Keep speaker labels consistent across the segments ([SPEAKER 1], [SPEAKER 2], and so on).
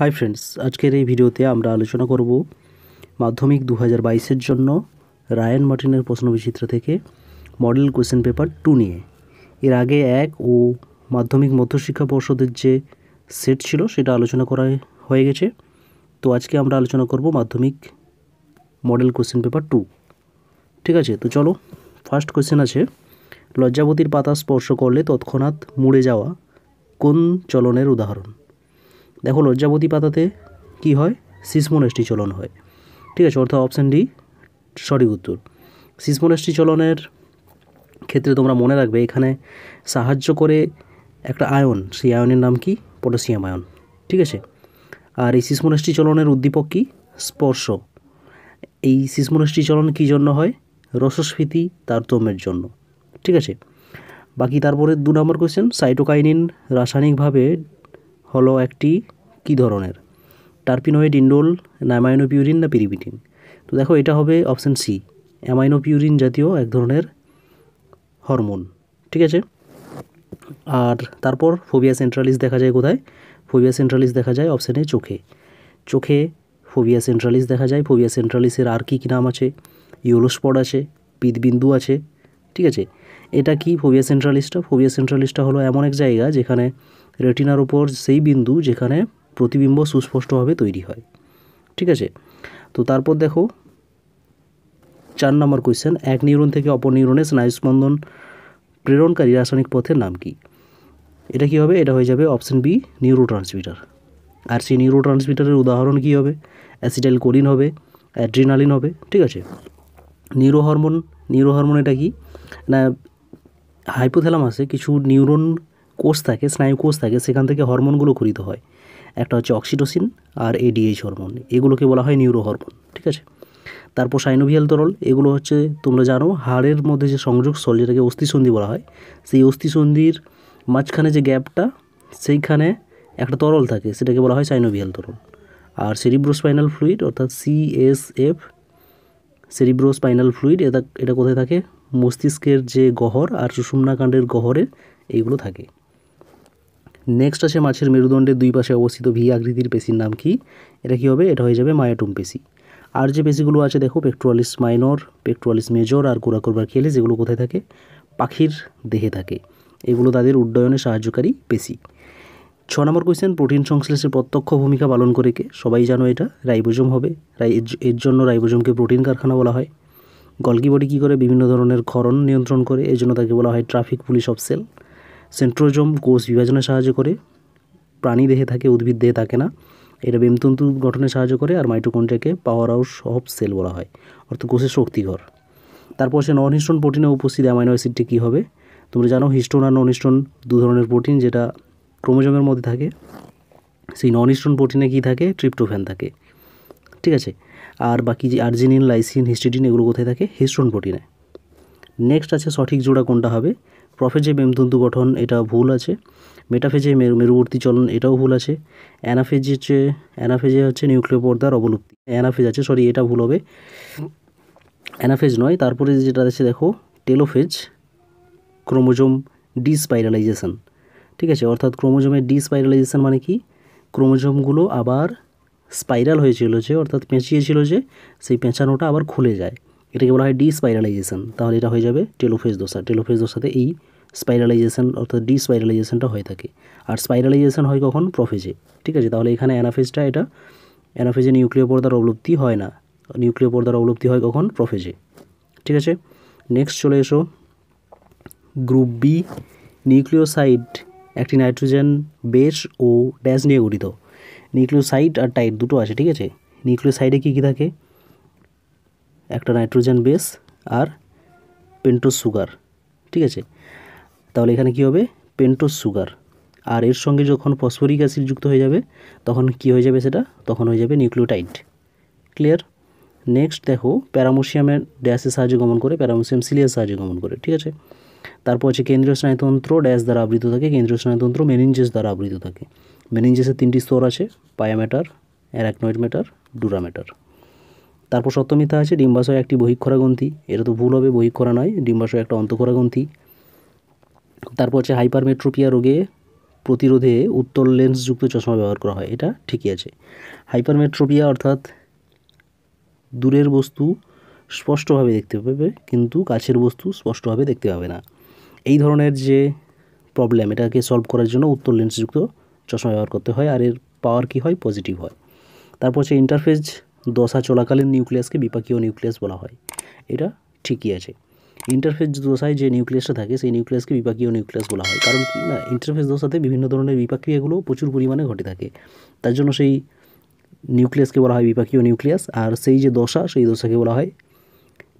[SPEAKER 1] hi friends আজকের এই ভিডিওতে আমরা আলোচনা করব মাধ্যমিক দু হাজার জন্য রায়ান মার্টিনের প্রশ্নবিচিত্র থেকে মডেল কোয়েশ্চেন পেপার টু নিয়ে এর আগে এক ও মাধ্যমিক মধ্যশিক্ষা পর্ষদের যে সেট ছিল সেটা আলোচনা করা হয়ে গেছে তো আজকে আমরা আলোচনা করব মাধ্যমিক মডেল কোয়েশ্চেন পেপার টু ঠিক আছে তো চলো ফার্স্ট কোয়েশ্চেন আছে লজ্জাবতীর পাতা স্পর্শ করলে তৎক্ষণাৎ মুড়ে যাওয়া কোন চলনের উদাহরণ দেখো লজ্জাবতী পাতাতে কি হয় সিসমোনেষ্টি চলন হয় ঠিক আছে অর্থাৎ অপশান ডি সঠিক উত্তর সিসমোনেষ্টি চলনের ক্ষেত্রে তোমরা মনে রাখবে এখানে সাহায্য করে একটা আয়ন সেই আয়নের নাম কি পটাশিয়াম আয়ন ঠিক আছে আর এই সিসমোনেষ্টি চলনের উদ্দীপক কি স্পর্শ এই সিসমোনেষ্টি চলন কী জন্য হয় রসস্ফীতি তারতম্যের জন্য ঠিক আছে বাকি তারপরে দু নম্বর কোয়েশ্চেন সাইটোকাইনিন রাসায়নিকভাবে হলো একটি কি ধরনের টার্পিনয়েড ইন্ডোল না পিউরিন না পিরিবিটিন তো দেখো এটা হবে অপশান সি অ্যামাইনোপিউরিন জাতীয় এক ধরনের হরমোন ঠিক আছে আর তারপর ফোবিয়া সেন্ট্রালিস দেখা যায় কোথায় ফোবিয়া সেন্ট্রালিস দেখা যায় অপশানে চোখে চোখে ফোবিয়া সেন্ট্রালিস দেখা যায় ফোবিয়া সেন্ট্রালিসের আর কী কী নাম আছে ইউলোস্পড আছে পিতবিন্দু আছে ঠিক আছে এটা কি ফোবিয়া সেন্ট্রালিস্টটা ফোবিয়া সেন্ট্রালিস্টটা হলো এমন এক জায়গা যেখানে রেটিনার ওপর সেই বিন্দু যেখানে প্রতিবিম্ব সুস্পষ্টভাবে তৈরি হয় ঠিক আছে তো তারপর দেখো চার নম্বর কোয়েশ্চেন এক নিউরন থেকে অপর নিউরনে স্নায়ুস্পন্দন প্রেরণকারী রাসায়নিক পথের নাম কি এটা কি হবে এটা হয়ে যাবে অপশান বি নিউরো ট্রান্সমিটার আর সেই নিউরো ট্রান্সমিটারের উদাহরণ কি হবে অ্যাসিডাইল কোরিন হবে অ্যাড্রিনালিন হবে ঠিক আছে নিউরো হরমোন নিউরো হরমোন এটা কি না হাইপোথ্যালামাসে কিছু নিউরন কোষ থাকে স্নায়ু কোষ থাকে সেখান থেকে হরমোনগুলো খরিত হয় একটা হচ্ছে অক্সিটোসিন আর এডিএইচ হরমোন এগুলোকে বলা হয় নিউরো হরমোন ঠিক আছে তারপর সাইনোভিয়াল তরল এগুলো হচ্ছে তোমরা জানো হাড়ের মধ্যে যে সংযোগ স্থল যেটাকে অস্থিসন্ধি বলা হয় সেই অস্থিসন্ধির মাঝখানে যে গ্যাপটা সেইখানে একটা তরল থাকে সেটাকে বলা হয় সাইনোভিয়াল তরল আর সেরিব্রোস্পাইনাল ফ্লুইড অর্থাৎ সিএসএফ সেরিব্রোস্পাইনাল ফ্লুইড এটা এটা কোথায় থাকে মস্তিষ্কের যে গহর আর সুষুম্নাকাণ্ডের গহরে এইগুলো থাকে নেক্সট আছে মাছের মেরুদণ্ডের দুই পাশে অবস্থিত ভি আকৃতির পেশির নাম কি এটা কী হবে এটা হয়ে যাবে মায়াটুম পেশি আর যে পেশিগুলো আছে দেখো পেকট্রোয়ালিস মাইনর পেকট্রোয়ালিস মেজর আর গোড়া করবার খেলে যেগুলো কোথায় থাকে পাখির দেহে থাকে এগুলো তাদের উড্ডয়নে সাহায্যকারী পেশি ছ নম্বর কোয়েশ্চেন প্রোটিন সংশ্লেষে প্রত্যক্ষ ভূমিকা পালন করে কে সবাই জানো এটা রাইবোজম হবে রাই এর জন্য রাইবোজমকে প্রোটিন কারখানা বলা হয় গলকি বডি কী করে বিভিন্ন ধরনের ক্ষরণ নিয়ন্ত্রণ করে এজন্য তাকে বলা হয় traffic police of cell centrosome কোষ বিভাজনে সাহায্য করে প্রাণী দেহে থাকে উদ্ভিদ দেহে থাকে না এটা বেমতন্তু গঠনে সাহায্য করে আর মাইটোকন্ড্রিয়াকে পাওয়ার হাউস অফ সেল বলা হয় অর্থাৎ কোষের শক্তিঘর তারপর সে নন হিস্টোন প্রোটিনে উপস্থিত অ্যামাইনো অ্যাসিডটি কী হবে তোমরা জানো হিস্টোন আর নন হিস্টোন দু ধরনের প্রোটিন যেটা ক্রোমোজোমের মধ্যে থাকে সেই নন হিস্টোন প্রোটিনে কী থাকে ট্রিপ্টোফ্যান থাকে ঠিক আছে আর বাকি যে আর্জিনিন লাইসিন হিস্টিডিন এগুলো কোথায় থাকে হিস্টোন প্রোটিনে নেক্সট আছে সঠিক জোড়া কোনটা হবে প্রফেজে মেমতন্তু গঠন এটা ভুল আছে মেটাফেজে মেরুবর্তী চলন এটাও ভুল আছে অ্যানাফেজ হচ্ছে অ্যানাফেজে হচ্ছে নিউক্লিয় পর্দার অবলুপ্তি অ্যানাফেজ আছে সরি এটা ভুল হবে অ্যানাফেজ নয় তারপরে যেটা আছে দেখো টেলোফেজ ক্রোমোজোম ডিসপাইরালাইজেশান ঠিক আছে অর্থাৎ ক্রোমোজোমের ডিসপাইরালাইজেশান মানে কি ক্রোমোজোমগুলো আবার স্পাইরাল হয়েছিল যে অর্থাৎ পেঁচিয়েছিল যে সেই পেঁচানোটা আবার খুলে যায় এটাকে বলা হয় ডিস্পাইরালাইজেশন তাহলে এটা হয়ে যাবে টেলোফেজ দোষা টেলোফেজ দোষাতে এই স্পাইরালাইজেশন অর্থাৎ ডিস্পাইরালাইজেশনটা হয়ে থাকে আর স্পাইরালাইজেশন হয় কখন প্রফেজে ঠিক আছে তাহলে এখানে অ্যানাফেজটা এটা অ্যানাফেজে নিউক্লিয় পর্দার অবলুপ্তি হয় না নিউক্লিয় পর্দার অবলুপ্তি হয় কখন প্রফেজে ঠিক আছে নেক্সট চলে এসো গ্রুপ বি নিউক্লিওসাইড একটি নাইট্রোজেন বেশ ও ড্যাশ নিয়ে গঠিত নিউক্লিওসাইড আর টাইট দুটো আছে ঠিক আছে নিউক্লিওসাইডে কী কী থাকে একটা নাইট্রোজেন বেস আর পেন্টোস সুগার ঠিক আছে তাহলে এখানে কি হবে পেন্টোস সুগার আর এর সঙ্গে যখন ফসফরিক অ্যাসিড যুক্ত হয়ে যাবে তখন কি হয়ে যাবে সেটা তখন হয়ে যাবে নিউক্লিওটাইড ক্লিয়ার নেক্সট দেখো প্যারামোসিয়ামের ড্যাশের সাহায্যে গমন করে প্যারামোসিয়াম সিলিয়ার সাহায্যে গমন করে ঠিক আছে তারপর হচ্ছে কেন্দ্রীয় স্নায়ুতন্ত্র ড্যাশ দ্বারা আবৃত থাকে কেন্দ্রীয় স্নায়ুতন্ত্র মেনিনজেস দ্বারা আবৃত থাকে মেনিনজেসের তিনটি স্তর আছে পায়ামেটার অ্যারাকনয়েড মেটার ডুরামেটার তারপর সপ্তমীতে আছে ডিম্বাশয় একটি বহিক্ষরা গ্রন্থি এটা তো ভুল হবে বহিক্ষরা নয় ডিম্বাশয় একটা অন্তঃক্ষরা গ্রন্থি তারপর হচ্ছে হাইপারমেট্রোপিয়া রোগে প্রতিরোধে উত্তর লেন্সযুক্ত চশমা ব্যবহার করা হয় এটা ঠিকই আছে হাইপারমেট্রোপিয়া অর্থাৎ দূরের বস্তু স্পষ্টভাবে দেখতে পাবে কিন্তু কাছের বস্তু স্পষ্টভাবে দেখতে পাবে না এই ধরনের যে প্রবলেম এটাকে সলভ করার জন্য উত্তর লেন্সযুক্ত চশমা ব্যবহার করতে হয় আর এর পাওয়ার কি হয় পজিটিভ হয় তারপর হচ্ছে ইন্টারফেজ দশা চলাকালীন নিউক্লিয়াসকে বিপাকীয় নিউক্লিয়াস বলা হয় এটা ঠিকই আছে ইন্টারফেস দশায় যে নিউক্লিয়াসটা থাকে সেই নিউক্লিয়াসকে বিপাকীয় নিউক্লিয়াস বলা হয় কারণ কি না ইন্টারফেস দশাতে বিভিন্ন ধরনের বিপাক্রিয়াগুলো প্রচুর পরিমাণে ঘটে থাকে তার জন্য সেই নিউক্লিয়াসকে বলা হয় বিপাকীয় নিউক্লিয়াস আর সেই যে দশা সেই দশাকে বলা হয়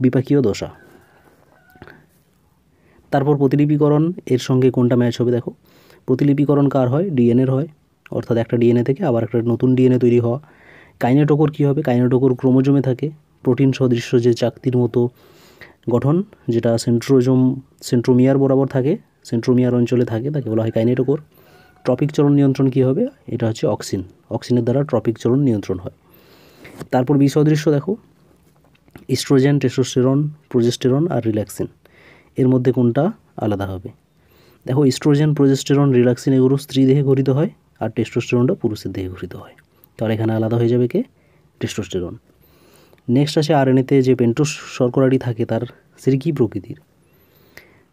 [SPEAKER 1] বিপাকীয় দশা তারপর প্রতিলিপিকরণ এর সঙ্গে কোনটা ম্যাচ হবে দেখো প্রতিলিপিকরণ কার হয় ডিএনএর হয় অর্থাৎ একটা ডিএনএ থেকে আবার একটা নতুন ডিএনএ তৈরি হওয়া কাইনেটোকোর কী হবে কাইনেটোকোর ক্রোমোজোমে থাকে প্রোটিন সদৃশ্য যে চাকতির মতো গঠন যেটা সেন্ট্রোজম সেন্ট্রোমিয়ার বরাবর থাকে সেন্ট্রোমিয়ার অঞ্চলে থাকে তাকে বলা হয় কাইনেটোকোর ট্রপিক চরণ নিয়ন্ত্রণ কী হবে এটা হচ্ছে অক্সিন অক্সিনের দ্বারা ট্রপিক চরণ নিয়ন্ত্রণ হয় তারপর বিসদৃশ্য দেখো ইস্ট্রোজেন টেস্টোস্টেরন প্রোজেস্টেরন আর রিল্যাক্সিন এর মধ্যে কোনটা আলাদা হবে দেখো ইস্ট্রোজেন প্রোজেস্টেরন রিল্যাক্সিন এগুলো স্ত্রী দেহে ঘটিত হয় আর টেস্টোস্টেরনটা পুরুষের দেহে ঘটিত হয় তাহলে এখানে আলাদা হয়ে যাবে কে টেস্টোস্টেরন নেক্সট আছে আরএনএতে যে পেন্টোস শর্করাটি থাকে তার সেটি কী প্রকৃতির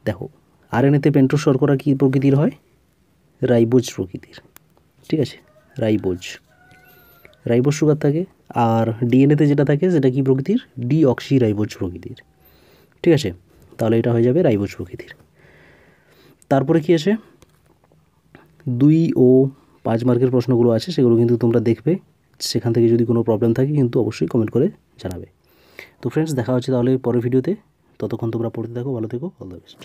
[SPEAKER 1] দেখো আর আরএনএতে পেন্টোস শর্করা কী প্রকৃতির হয় রাইবোজ প্রকৃতির ঠিক আছে রাইবোজ রাইবোজ সুগার থাকে আর ডিএনএতে যেটা থাকে সেটা কি প্রকৃতির ডিঅক্সি রাইবোজ প্রকৃতির ঠিক আছে তাহলে এটা হয়ে যাবে রাইবোজ প্রকৃতির তারপরে কি আছে দুই ও পাঁচ মার্কের প্রশ্নগুলো আছে সেগুলো কিন্তু তোমরা দেখবে সেখান থেকে যদি কোনো প্রবলেম থাকে কিন্তু অবশ্যই কমেন্ট করে জানাবে তো ফ্রেন্ডস দেখা হচ্ছে তাহলে পরের ভিডিওতে ততক্ষণ তোমরা পড়তে থাকো ভালো থেকো অল দ্য বেস্ট